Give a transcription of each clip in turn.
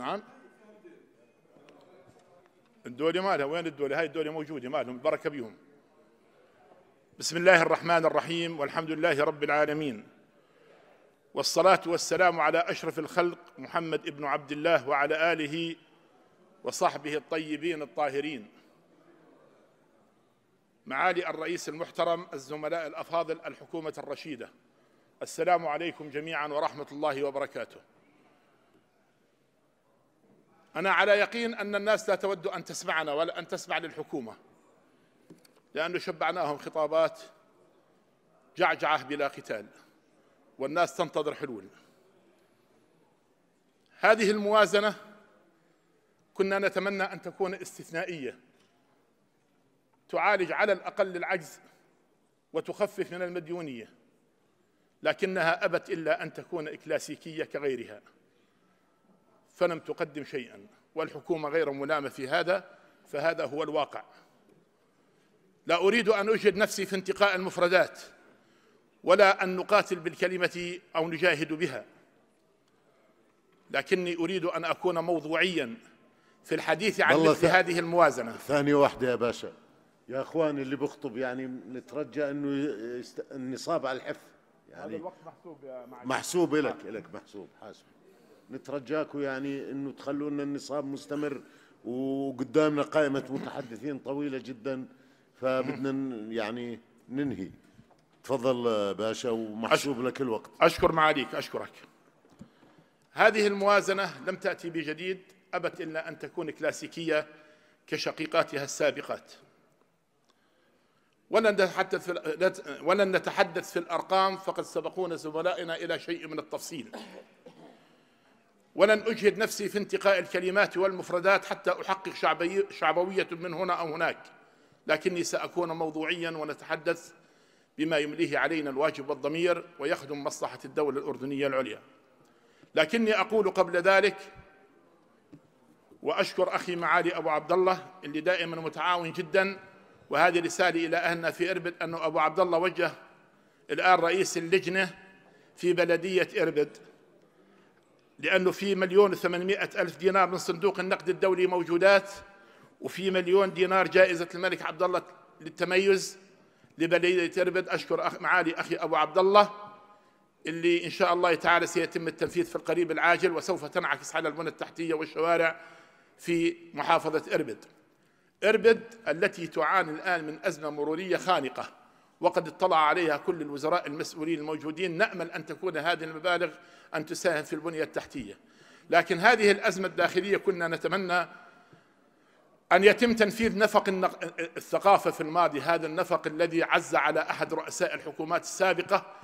نعم الدولة مالها وين الدولة هاي الدولة موجودة مالهم البركة بيهم بسم الله الرحمن الرحيم والحمد لله رب العالمين والصلاة والسلام على أشرف الخلق محمد ابن عبد الله وعلى آله وصحبه الطيبين الطاهرين معالي الرئيس المحترم الزملاء الأفاضل الحكومة الرشيدة السلام عليكم جميعا ورحمة الله وبركاته أنا على يقين أن الناس لا تود أن تسمعنا ولا أن تسمع للحكومة لأنه شبعناهم خطابات جعجعة بلا قتال والناس تنتظر حلول هذه الموازنة كنا نتمنى أن تكون استثنائية تعالج على الأقل العجز وتخفف من المديونية لكنها أبت إلا أن تكون إكلاسيكية كغيرها فلم تقدم شيئا والحكومة غير ملامة في هذا فهذا هو الواقع لا أريد أن أجد نفسي في انتقاء المفردات ولا أن نقاتل بالكلمة أو نجاهد بها لكني أريد أن أكون موضوعيا في الحديث عن مثل هذه الموازنة ثانية واحدة يا باشا يا اخوان اللي بخطب يعني نترجى انه يست... النصاب على الحف يعني هذا الوقت محسوب يا معلم محسوب لك آه. لك محسوب حاسب نترجاكم يعني انه تخلوا لنا النصاب مستمر وقدامنا قائمه متحدثين طويله جدا فبدنا يعني ننهي تفضل باشا ومحسوب لك الوقت اشكر معاليك اشكرك هذه الموازنه لم تاتي بجديد ابت الا ان تكون كلاسيكيه كشقيقاتها السابقات ولن نتحدث في ولن نتحدث في الارقام فقد سبقونا زملائنا الى شيء من التفصيل ولن أجهد نفسي في انتقاء الكلمات والمفردات حتى أحقق شعبي شعبوية من هنا أو هناك لكني سأكون موضوعيا ونتحدث بما يمليه علينا الواجب والضمير ويخدم مصلحة الدولة الأردنية العليا لكني أقول قبل ذلك وأشكر أخي معالي أبو عبد الله اللي دائما متعاون جدا وهذه رسالة إلى أهلنا في إربد أنه أبو عبد الله وجه الآن رئيس اللجنة في بلدية إربد لأنه في مليون وثمانمائة ألف دينار من صندوق النقد الدولي موجودات وفي مليون دينار جائزة الملك عبد الله للتميز لبلدية إربد أشكر أخ معالي أخي أبو عبد الله اللي إن شاء الله تعالى سيتم التنفيذ في القريب العاجل وسوف تنعكس على البنى التحتية والشوارع في محافظة إربد إربد التي تعاني الآن من أزمة مرورية خانقة وقد اطلع عليها كل الوزراء المسؤولين الموجودين نأمل أن تكون هذه المبالغ أن تساهم في البنية التحتية لكن هذه الأزمة الداخلية كنا نتمنى أن يتم تنفيذ نفق الثقافة في الماضي هذا النفق الذي عز على أحد رؤساء الحكومات السابقة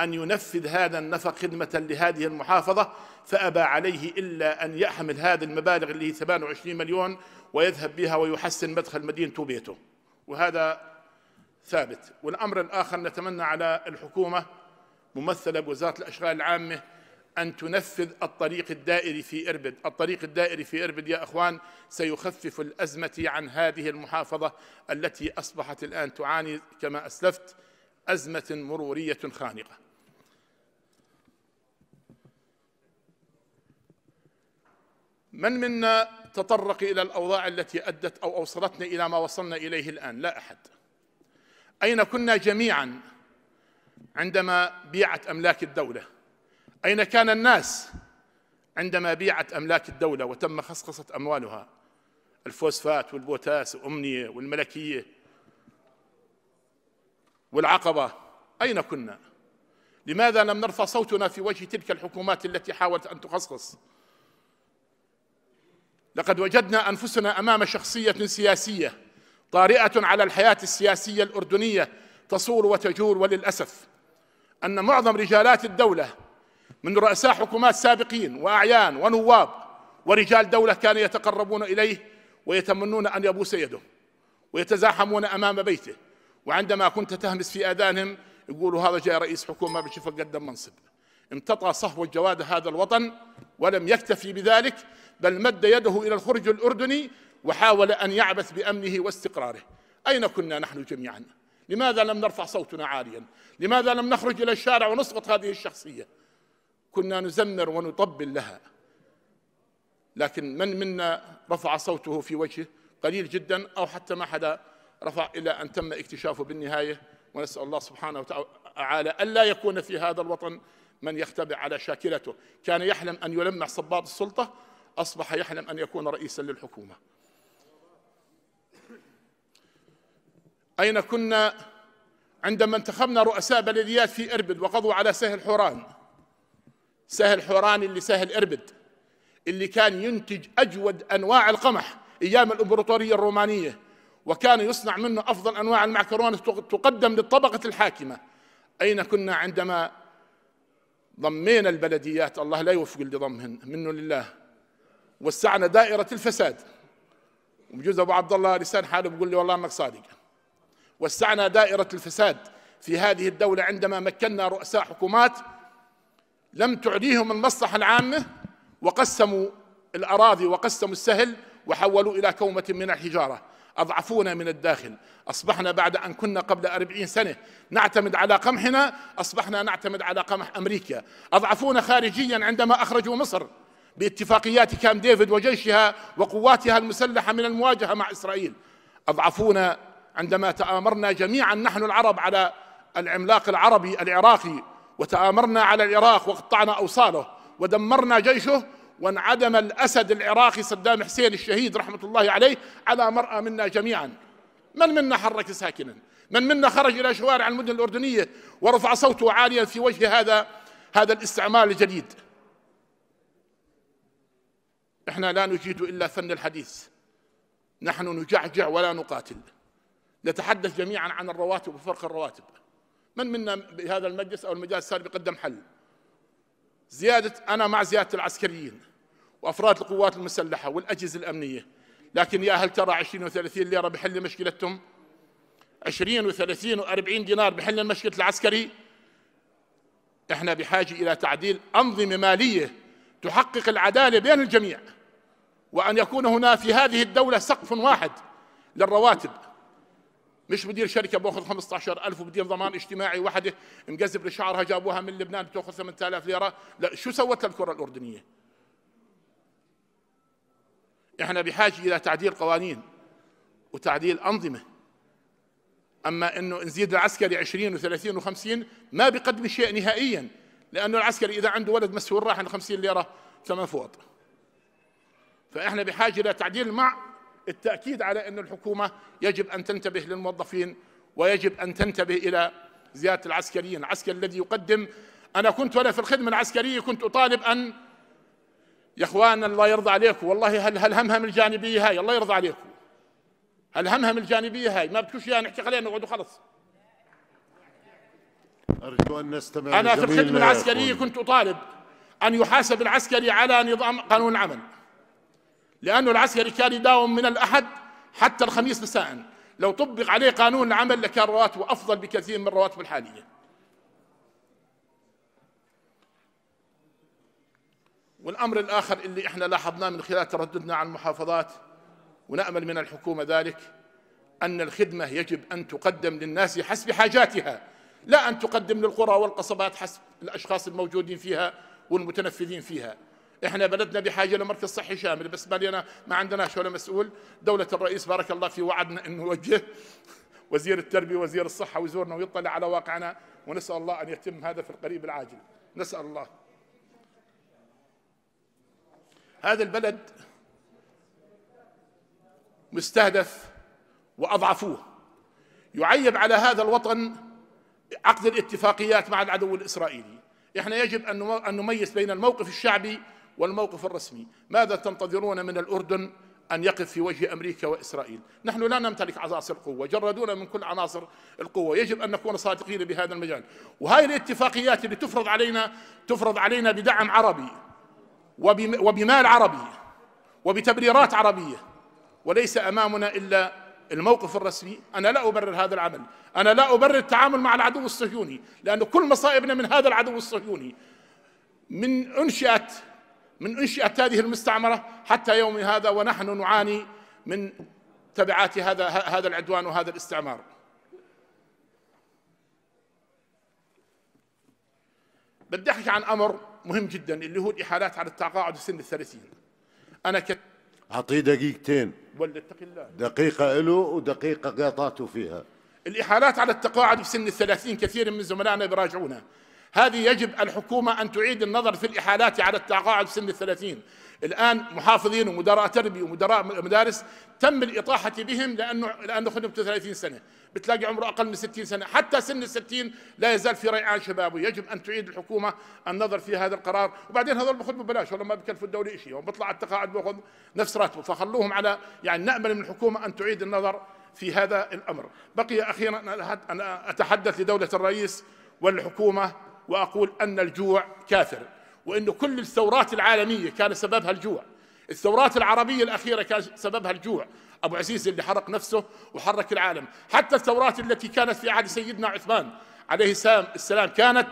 أن ينفذ هذا النفق خدمة لهذه المحافظة فأبى عليه إلا أن يحمل هذه المبالغ اللي هي 28 مليون ويذهب بها ويحسن مدخل مدينته وبيته وهذا ثابت والأمر الآخر نتمنى على الحكومة ممثلة بوزارة الأشغال العامة أن تنفذ الطريق الدائري في إربد الطريق الدائري في إربد يا أخوان سيخفف الأزمة عن هذه المحافظة التي أصبحت الآن تعاني كما أسلفت أزمة مرورية خانقة من منا تطرق إلى الأوضاع التي أدت أو أوصلتنا إلى ما وصلنا إليه الآن لا أحد أين كنا جميعا عندما بيعت أملاك الدولة أين كان الناس عندما بيعت أملاك الدولة وتم خصخصة أموالها الفوسفات والبوتاس وأمنية والملكية والعقبة أين كنا؟ لماذا لم نرفع صوتنا في وجه تلك الحكومات التي حاولت أن تخصص؟ لقد وجدنا أنفسنا أمام شخصية سياسية طارئة على الحياة السياسية الأردنية تصول وتجول وللأسف أن معظم رجالات الدولة من رؤساء حكومات سابقين وأعيان ونواب ورجال دولة كانوا يتقربون إليه ويتمنون أن يبوس يده ويتزاحمون أمام بيته وعندما كنت تهمس في آذانهم يقولوا هذا جاء رئيس حكومة بشوف قدم منصب امتطى صهو الجواد هذا الوطن ولم يكتفي بذلك بل مد يده إلى الخرج الأردني وحاول أن يعبث بأمنه واستقراره أين كنا نحن جميعا لماذا لم نرفع صوتنا عاليا لماذا لم نخرج إلى الشارع ونسقط هذه الشخصية كنا نزمر ونطبل لها لكن من منا رفع صوته في وجهه قليل جدا أو حتى ما حدا رفع إلى أن تم اكتشافه بالنهاية ونسأل الله سبحانه وتعالى ألا يكون في هذا الوطن من يختبئ على شاكلته كان يحلم أن يلمع صباط السلطة أصبح يحلم أن يكون رئيسا للحكومة أين كنا عندما انتخبنا رؤساء بلديات في إربد وقضوا على سهل حوران سهل حوران اللي سهل إربد اللي كان ينتج أجود أنواع القمح أيام الإمبراطورية الرومانية وكان يصنع منه أفضل أنواع المعكرونة تقدم للطبقة الحاكمة أين كنا عندما ضمينا البلديات الله لا يوفق اللي ضمهن منه لله وسعنا دائرة الفساد وبجوز أبو عبد الله لسان حاله بيقول لي والله أنك صادق وسعنا دائرة الفساد في هذه الدولة عندما مكنا رؤساء حكومات لم تعديهم المصلحة العامة وقسموا الأراضي وقسموا السهل وحولوا إلى كومة من الحجارة أضعفونا من الداخل أصبحنا بعد أن كنا قبل أربعين سنة نعتمد على قمحنا أصبحنا نعتمد على قمح أمريكا أضعفونا خارجيا عندما أخرجوا مصر باتفاقيات كام ديفيد وجيشها وقواتها المسلحة من المواجهة مع إسرائيل أضعفونا عندما تآمرنا جميعا نحن العرب على العملاق العربي العراقي وتآمرنا على العراق وقطعنا أوصاله ودمرنا جيشه وانعدم الأسد العراقي صدام حسين الشهيد رحمة الله عليه على مرأى منا جميعا من منا حرك ساكنا من منا خرج إلى شوارع المدن الأردنية ورفع صوته عاليا في وجه هذا هذا الاستعمار الجديد احنا لا نجيد إلا فن الحديث نحن نجعجع ولا نقاتل نتحدث جميعا عن الرواتب وفرق الرواتب من منا بهذا المجلس أو المجالس السابق يقدم حل زيادة أنا مع زيادة العسكريين وأفراد القوات المسلحة والأجهزة الأمنية لكن يا هل ترى 20 و30 ليرة بحل مشكلتهم 20 و30 و40 دينار بحل مشكلة العسكري احنا بحاجة إلى تعديل أنظمة مالية تحقق العدالة بين الجميع وأن يكون هنا في هذه الدولة سقف واحد للرواتب مش مدير شركه باخذ 15000 وبدين ضمان اجتماعي وحده مقزب لشعرها جابوها من لبنان بتاخذ 8000 ليره لا شو سوت للكره الاردنيه احنا بحاجه الى تعديل قوانين وتعديل انظمه اما انه نزيد العسكري 20 و30 و50 ما بقدم شيء نهائيا لانه العسكري اذا عنده ولد مسؤول راح عن 50 ليره ثمن فوط فاحنا بحاجه الى تعديل مع التأكيد على أن الحكومة يجب أن تنتبه للموظفين ويجب أن تنتبه إلى زيادة العسكريين العسكر الذي يقدم أنا كنت وأنا في الخدمة العسكرية كنت أطالب أن يا اخوان الله يرضى عليكم والله هل هل همهم الجانبيه هاي الله يرضى عليكم هل همهم الجانبيه هاي ما بدكوش اياها نحكي خلينا نقعد وخلص ارجو ان نستمع انا في الخدمه العسكريه كنت اطالب ان يحاسب العسكري على نظام قانون العمل لأنه العسكري كان يداوم من الأحد حتى الخميس مساء لو طبق عليه قانون العمل لكان رواتبه أفضل بكثير من رواتبه الحالية والأمر الآخر اللي إحنا لاحظناه من خلال ترددنا على المحافظات ونأمل من الحكومة ذلك أن الخدمة يجب أن تقدم للناس حسب حاجاتها لا أن تقدم للقرى والقصبات حسب الأشخاص الموجودين فيها والمتنفذين فيها احنا بلدنا بحاجه لمركز صحي شامل بس ما لينا ما عندناش ولا مسؤول دوله الرئيس بارك الله في وعدنا انه نوجه وزير التربيه وزير الصحه ويزورنا ويطلع على واقعنا ونسال الله ان يتم هذا في القريب العاجل نسال الله هذا البلد مستهدف واضعفوه يعيب على هذا الوطن عقد الاتفاقيات مع العدو الاسرائيلي احنا يجب ان نميز بين الموقف الشعبي والموقف الرسمي ماذا تنتظرون من الأردن أن يقف في وجه أمريكا وإسرائيل نحن لا نمتلك عناصر قوة جردونا من كل عناصر القوة يجب أن نكون صادقين بهذا المجال وهذه الاتفاقيات اللي تفرض علينا تفرض علينا بدعم عربي وبمال عربي وبتبريرات عربية وليس أمامنا إلا الموقف الرسمي أنا لا أبرر هذا العمل أنا لا أبرر التعامل مع العدو الصهيوني لأن كل مصائبنا من هذا العدو الصهيوني من أنشأت من انشئت هذه المستعمره حتى يوم هذا ونحن نعاني من تبعات هذا هذا العدوان وهذا الاستعمار. بدي احكي عن امر مهم جدا اللي هو الاحالات على التقاعد في سن ال 30 انا كت اعطيه دقيقتين ولا اتق الله دقيقه له ودقيقه قاطعته فيها الاحالات على التقاعد في سن ال 30 كثير من زملائنا بيراجعونا هذه يجب الحكومة أن تعيد النظر في الإحالات على التقاعد سن الثلاثين الآن محافظين ومدراء تربية ومدراء مدارس تم الإطاحة بهم لأنه لأنه خدمته 30 سنة بتلاقي عمره أقل من 60 سنة حتى سن الستين لا يزال في ريعان شبابه يجب أن تعيد الحكومة النظر في هذا القرار وبعدين هذول بخدموا ببلاش والله ما بكلفوا الدولة شيء وبطلع على التقاعد بأخذ نفس راتبه فخلوهم على يعني نأمل من الحكومة أن تعيد النظر في هذا الأمر بقي أخيرا أنا أتحدث لدولة الرئيس والحكومة وأقول أن الجوع كاثر وأن كل الثورات العالمية كان سببها الجوع الثورات العربية الأخيرة كان سببها الجوع أبو عزيز اللي حرق نفسه وحرك العالم حتى الثورات التي كانت في عهد سيدنا عثمان عليه السلام كانت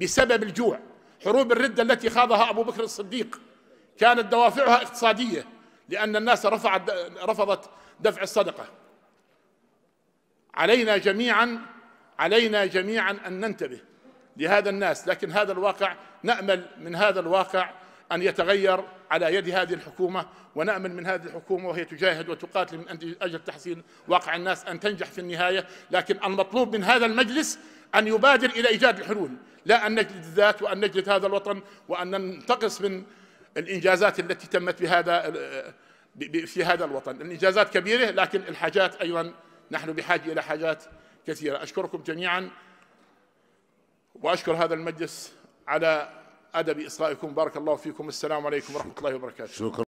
بسبب الجوع حروب الردة التي خاضها أبو بكر الصديق كانت دوافعها اقتصادية لأن الناس رفعت رفضت دفع الصدقة علينا جميعا علينا جميعا أن ننتبه لهذا الناس لكن هذا الواقع نأمل من هذا الواقع أن يتغير على يد هذه الحكومة ونأمل من هذه الحكومة وهي تجاهد وتقاتل من أجل تحسين واقع الناس أن تنجح في النهاية لكن المطلوب من هذا المجلس أن يبادر إلى إيجاد الحلول لا أن نجلد الذات وأن نجلد هذا الوطن وأن ننتقص من الإنجازات التي تمت بهذا في هذا الوطن الإنجازات كبيرة لكن الحاجات أيضا نحن بحاجة إلى حاجات كثيرة أشكركم جميعا وأشكر هذا المجلس على أدب إصغائكم بارك الله فيكم السلام عليكم ورحمة الله وبركاته شكرا